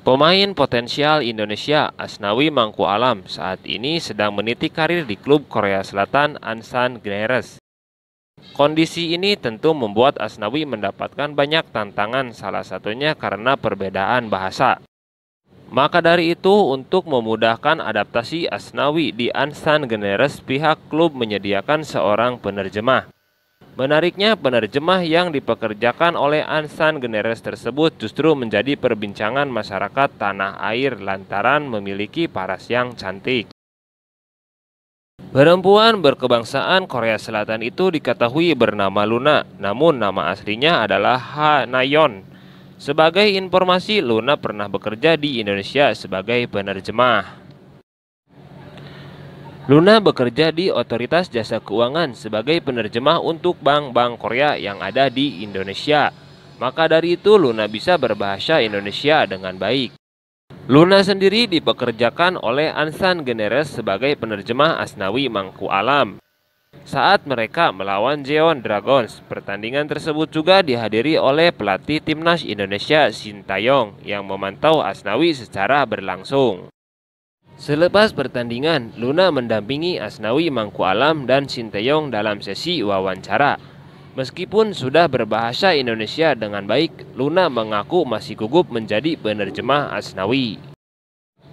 Pemain potensial Indonesia Asnawi Mangku Alam saat ini sedang meniti karir di klub Korea Selatan Ansan Gneres. Kondisi ini tentu membuat Asnawi mendapatkan banyak tantangan salah satunya karena perbedaan bahasa. Maka dari itu untuk memudahkan adaptasi Asnawi di Ansan Gneres pihak klub menyediakan seorang penerjemah. Menariknya, penerjemah yang dipekerjakan oleh Ansan Generes tersebut justru menjadi perbincangan masyarakat tanah air lantaran memiliki paras yang cantik. Perempuan berkebangsaan Korea Selatan itu diketahui bernama Luna, namun nama aslinya adalah Ha Nayon. Sebagai informasi, Luna pernah bekerja di Indonesia sebagai penerjemah. Luna bekerja di Otoritas Jasa Keuangan sebagai penerjemah untuk bank-bank Korea yang ada di Indonesia. Maka dari itu Luna bisa berbahasa Indonesia dengan baik. Luna sendiri dipekerjakan oleh Ansan Generes sebagai penerjemah Asnawi Mangku Alam. Saat mereka melawan Jeon Dragons, pertandingan tersebut juga dihadiri oleh pelatih timnas Indonesia Shin Taeyong yang memantau Asnawi secara berlangsung. Selepas pertandingan, Luna mendampingi Asnawi Mangku Alam dan Sinteyong dalam sesi wawancara. Meskipun sudah berbahasa Indonesia dengan baik, Luna mengaku masih gugup menjadi penerjemah Asnawi.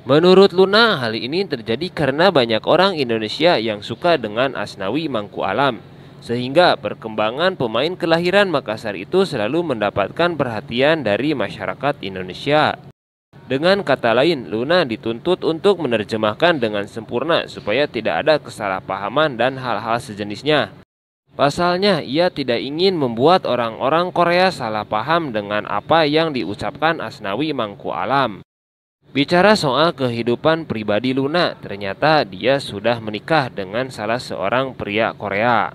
Menurut Luna, hal ini terjadi karena banyak orang Indonesia yang suka dengan Asnawi Mangku Alam, sehingga perkembangan pemain kelahiran Makassar itu selalu mendapatkan perhatian dari masyarakat Indonesia. Dengan kata lain, Luna dituntut untuk menerjemahkan dengan sempurna supaya tidak ada kesalahpahaman dan hal-hal sejenisnya. Pasalnya, ia tidak ingin membuat orang-orang Korea salah paham dengan apa yang diucapkan Asnawi Mangku Alam. Bicara soal kehidupan pribadi Luna, ternyata dia sudah menikah dengan salah seorang pria Korea.